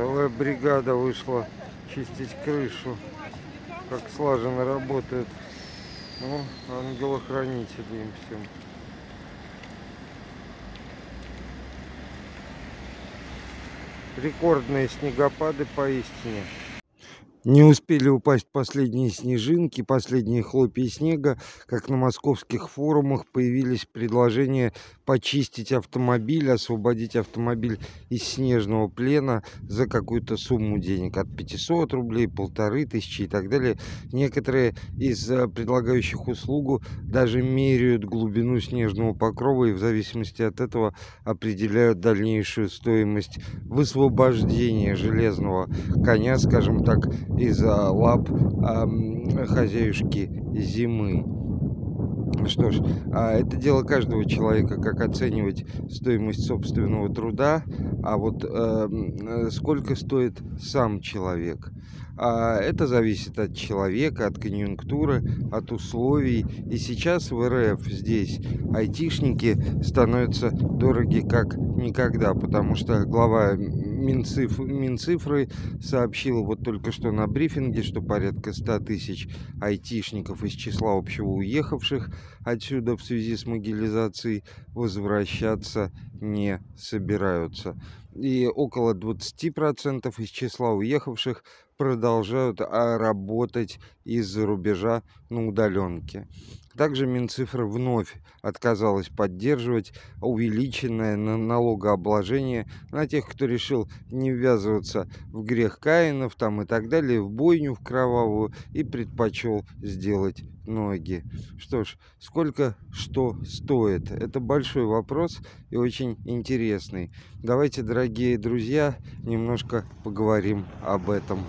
Целая бригада вышла чистить крышу. Как слаженно работает. Ну, ангелохранители им всем. Рекордные снегопады поистине. Не успели упасть последние снежинки, последние хлопья снега, как на московских форумах появились предложения почистить автомобиль, освободить автомобиль из снежного плена за какую-то сумму денег от 500 рублей, полторы тысячи и так далее. Некоторые из э, предлагающих услугу даже меряют глубину снежного покрова и в зависимости от этого определяют дальнейшую стоимость высвобождения железного коня, скажем так, из лап хозяюшки зимы. Что ж, а, это дело каждого человека, как оценивать стоимость собственного труда, а вот эм, сколько стоит сам человек. А, это зависит от человека, от конъюнктуры, от условий. И сейчас в РФ здесь айтишники становятся дороги как никогда, потому что глава Минциф, Минцифры сообщил вот только что на брифинге, что порядка 100 тысяч айтишников из числа общего уехавших отсюда в связи с могилизацией возвращаться не собираются. И около 20% из числа уехавших продолжают а, работать из-за рубежа на удаленке. Также Минцифра вновь отказалась поддерживать увеличенное налогообложение на тех, кто решил не ввязываться в грех Каинов там и так далее, в бойню в кровавую и предпочел сделать ноги. Что ж, сколько что стоит? Это большой вопрос и очень интересный. Давайте, дорогие друзья, немножко поговорим об этом.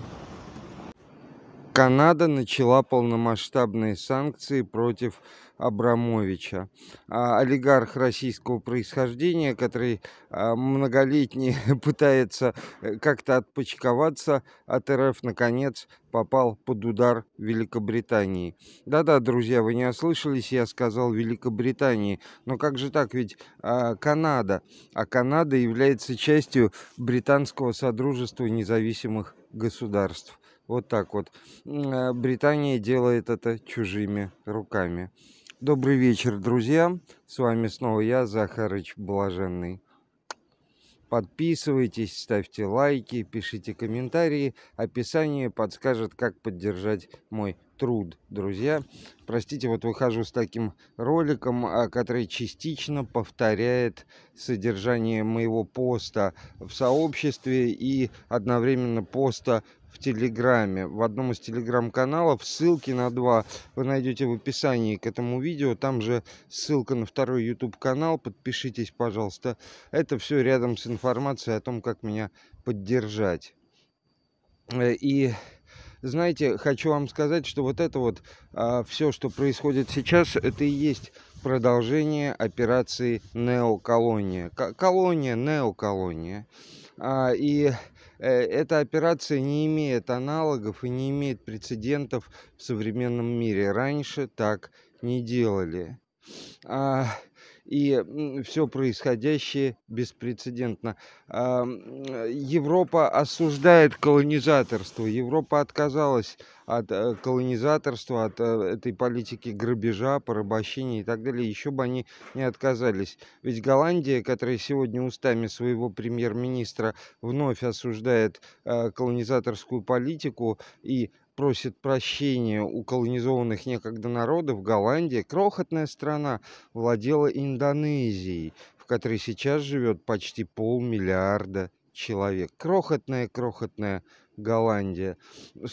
Канада начала полномасштабные санкции против Абрамовича. А, олигарх российского происхождения, который а, многолетний пытается э, как-то отпочковаться от РФ, наконец попал под удар Великобритании. Да-да, друзья, вы не ослышались, я сказал Великобритании. Но как же так, ведь а, Канада, а Канада является частью британского Содружества независимых государств. Вот так вот. Э, Британия делает это чужими руками. Добрый вечер, друзья. С вами снова я, Захарыч Блаженный. Подписывайтесь, ставьте лайки, пишите комментарии. Описание подскажет, как поддержать мой труд, друзья. Простите, вот выхожу с таким роликом, а, который частично повторяет содержание моего поста в сообществе и одновременно поста в Телеграме, в одном из Телеграм-каналов. Ссылки на два вы найдете в описании к этому видео. Там же ссылка на второй YouTube-канал. Подпишитесь, пожалуйста. Это все рядом с информацией о том, как меня поддержать. Э, и знаете, хочу вам сказать, что вот это вот, а, все, что происходит сейчас, это и есть продолжение операции «Неоколония». Колония, неоколония. А, и э, эта операция не имеет аналогов и не имеет прецедентов в современном мире. Раньше так не делали. А, и все происходящее беспрецедентно. А, э, Европа осуждает колонизаторство. Европа отказалась от э, колонизаторства, от э, этой политики грабежа, порабощения и так далее. Еще бы они не отказались. Ведь Голландия, которая сегодня устами своего премьер-министра вновь осуждает колонизаторскую политику и просит прощения у колонизованных некогда народов, Голландия, крохотная страна, владела Индонезией, в которой сейчас живет почти полмиллиарда человек. Крохотная-крохотная Голландия.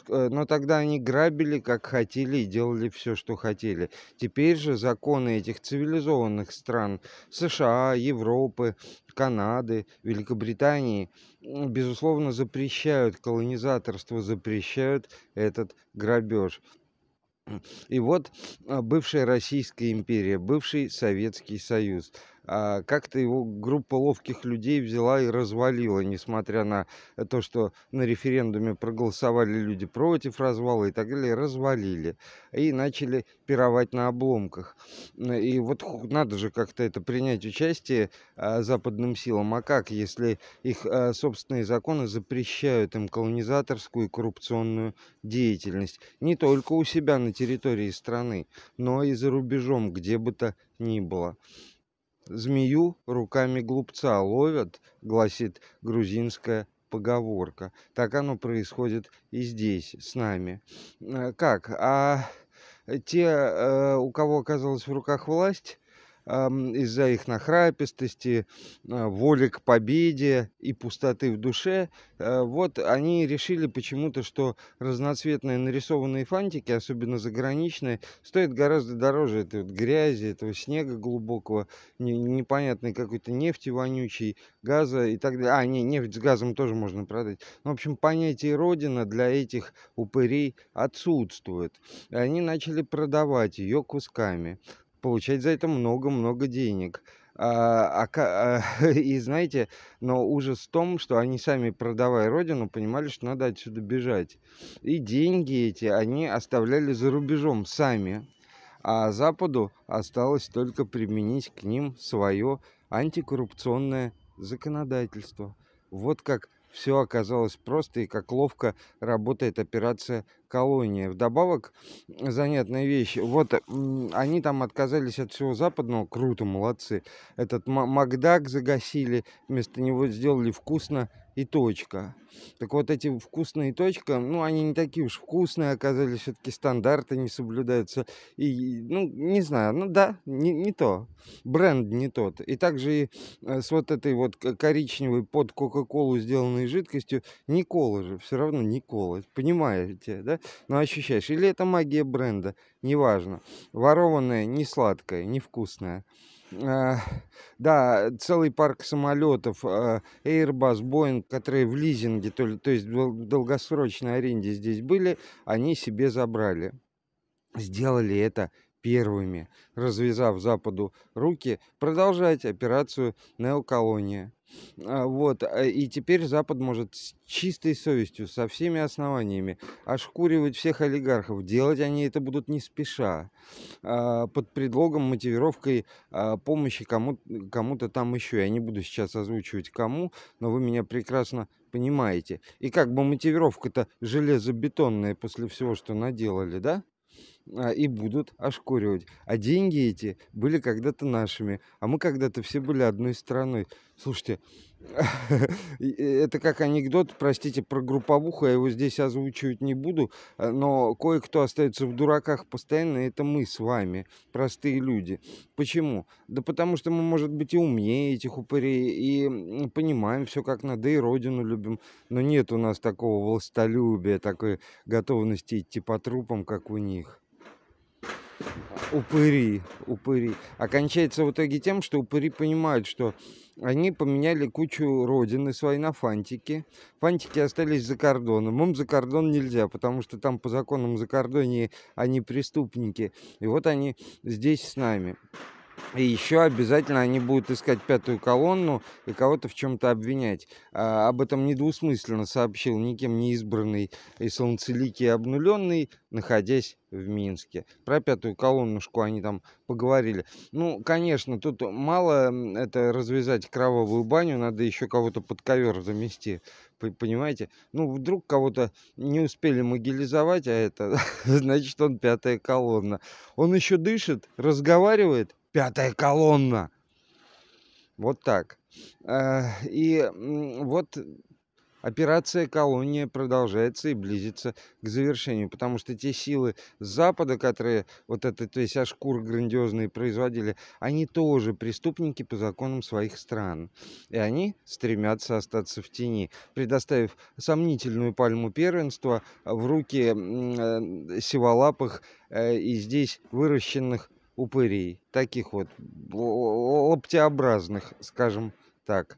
Э, но тогда они грабили, как хотели, и делали все, что хотели. Теперь же законы этих цивилизованных стран США, Европы, Канады, Великобритании, безусловно, запрещают колонизаторство, запрещают этот грабеж. И вот э, бывшая Российская империя, бывший Советский Союз – а, как-то его группа ловких людей взяла и развалила, несмотря на э, то, что на референдуме проголосовали люди против развала и так далее, развалили. И начали пировать на обломках. И вот надо же как-то это принять участие а, западным силам. А как, если их а, собственные законы запрещают им колонизаторскую и коррупционную деятельность? Не только у себя на территории страны, но и за рубежом, где бы то ни было. Змею руками глупца ловят, гласит грузинская поговорка. Так оно происходит и здесь, с нами. Э, как? А те, э, у кого оказалась в руках власть, из-за их нахрапистости, а, воли к победе и пустоты в душе. А, вот они решили почему-то, что разноцветные нарисованные фантики, особенно заграничные, стоят гораздо дороже этой вот грязи, этого снега глубокого, непонятной какой-то нефти вонючей, газа и так далее. А, не, нефть с газом тоже можно продать. Ну, в общем, понятие «родина» для этих упырей отсутствует. И они начали продавать ее кусками получать за это много-много денег. А, а, а и знаете, но ужас в том, что они сами, продавая родину, понимали, что надо отсюда бежать. И деньги эти они оставляли за рубежом сами. А Западу осталось только применить к ним свое антикоррупционное законодательство. Вот как все оказалось просто и как ловко работает операция «Колония». Вдобавок, занятная вещь, вот они там отказались от всего западного, круто, молодцы. Этот Макдак загасили, вместо него сделали вкусно и точка. Так вот эти вкусные точка, ну они не такие уж вкусные оказались, все-таки стандарты не соблюдаются. И, ну, не знаю, ну да, не, не то. Бренд не тот. И также и э, с вот этой вот коричневой под Кока-Колу сделанной жидкостью, не кола же, все равно не кола. Понимаете, да? Но ощущаешь. Или это магия бренда, неважно. Ворованная, не сладкая, не вкусная Э, да, целый парк самолетов, э, Airbus, Boeing, которые в лизинге, то, то есть в долгосрочной аренде здесь были, они себе забрали. Сделали это первыми, развязав Западу руки, продолжать операцию «Неоколония». А, вот, а, и теперь Запад может с чистой совестью, со всеми основаниями ошкуривать всех олигархов. Делать они это будут не спеша, а, под предлогом, мотивировкой помощи кому-то кому там еще. Я не буду сейчас озвучивать кому, но вы меня прекрасно понимаете. И как бы мотивировка-то железобетонная после всего, что наделали, да? А, и будут ошкуривать. А деньги эти были когда-то нашими, а мы когда-то все были одной страной. Слушайте, это как анекдот, простите, про групповуху, я его здесь озвучивать не буду, а, но кое-кто остается в дураках постоянно, это мы с вами, простые люди. Почему? Да потому что мы, может быть, и умнее этих упырей, и понимаем все как надо, и родину любим, но нет у нас такого властолюбия, такой готовности идти по трупам, как у них упыри, упыри. Окончается а в итоге тем, что упыри понимают, что они поменяли кучу родины своей на фантики. Фантики остались за кордоном. Им за кордон нельзя, потому что там по законам за кордоне они преступники. И вот они здесь с нами. И еще обязательно они будут искать пятую колонну и кого-то в чем-то обвинять. А, об этом недвусмысленно сообщил никем не избранный и солнцеликий обнуленный, находясь в Минске. Про пятую колоннушку они там поговорили. Ну, конечно, тут мало это развязать кровавую баню, надо еще кого-то под ковер замести, понимаете? Ну, вдруг кого-то не успели могилизовать, а это, значит, он пятая колонна. Он еще дышит, разговаривает, пятая колонна. Вот так. Э, и вот операция «Колония» продолжается и близится к завершению, потому что те силы Запада, которые вот этот весь ашкур грандиозный производили, они тоже преступники по законам своих стран. И они стремятся остаться в тени, предоставив сомнительную пальму первенства в руки э, сиволапых э, и здесь выращенных упырей, таких вот лоптеобразных, скажем так.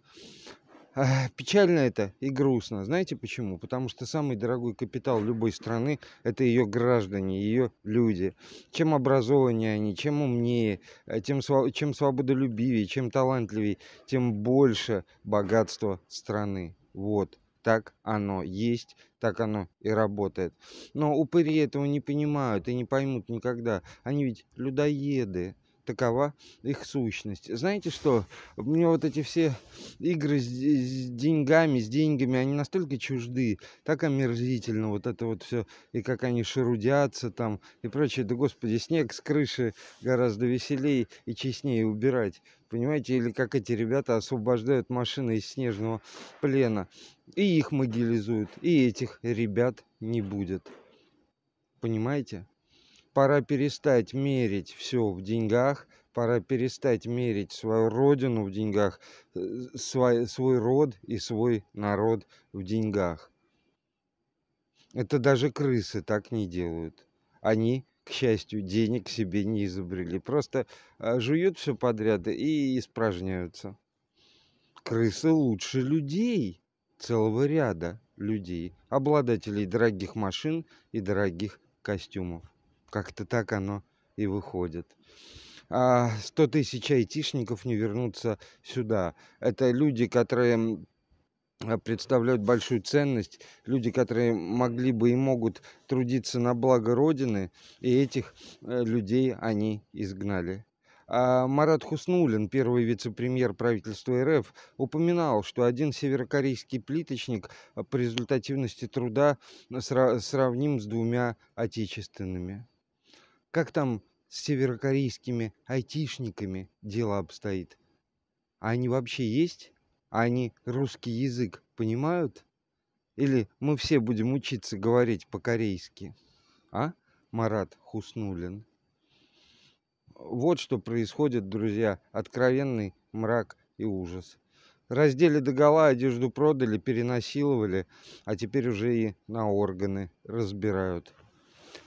Печально это и грустно. Знаете почему? Потому что самый дорогой капитал любой страны – это ее граждане, ее люди. Чем образованнее они, чем умнее, э, тем, чем свободолюбивее, чем талантливее, тем больше богатства страны. Вот так оно есть, так оно и работает. Но упыри этого не понимают и не поймут никогда. Они ведь людоеды такова их сущность. Знаете что? Мне вот эти все игры с, с деньгами, с деньгами, они настолько чужды, так омерзительно вот это вот все, и как они шерудятся там и прочее. Да господи, снег с крыши гораздо веселее и честнее убирать. Понимаете, или как эти ребята освобождают машины из снежного плена. И их могилизуют, и этих ребят не будет. Понимаете? Пора перестать мерить все в деньгах, пора перестать мерить свою родину в деньгах, э, свой, свой род и свой народ в деньгах. Это даже крысы так не делают. Они, к счастью, денег себе не изобрели. Просто а, жуют все подряд и испражняются. Крысы лучше людей, целого ряда людей, обладателей дорогих машин и дорогих костюмов. Как-то так оно и выходит. 100 а тысяч айтишников не вернутся сюда. Это люди, которые а, представляют большую ценность, люди, которые могли бы и могут трудиться на благо Родины, и этих э, людей они изгнали. А Марат Хуснулин, первый вице-премьер правительства РФ, упоминал, что один северокорейский плиточник по результативности труда сравним с двумя отечественными. Как там с северокорейскими айтишниками дело обстоит? А они вообще есть? А они русский язык понимают? Или мы все будем учиться говорить по-корейски? А, Марат Хуснулин? Вот что происходит, друзья, откровенный мрак и ужас. Раздели догола, одежду продали, перенасиловали, а теперь уже и на органы разбирают.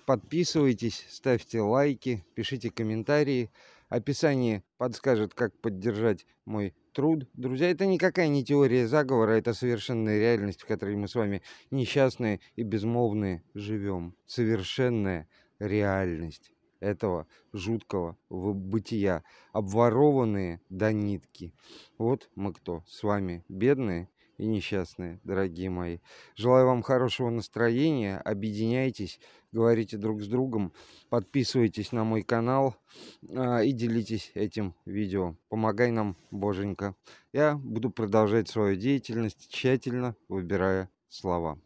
Подписывайтесь, ставьте лайки, пишите комментарии. Описание подскажет, как поддержать мой труд. Друзья, это никакая не теория заговора, это совершенная реальность, в которой мы с вами несчастные и безмолвные живем. Совершенная реальность этого жуткого бытия. Обворованные до нитки. Вот мы кто с вами, бедные и несчастные, дорогие мои. Желаю вам хорошего настроения, объединяйтесь, говорите друг с другом, подписывайтесь на мой канал э, и делитесь этим видео. Помогай нам, Боженька. Я буду продолжать свою деятельность, тщательно выбирая слова.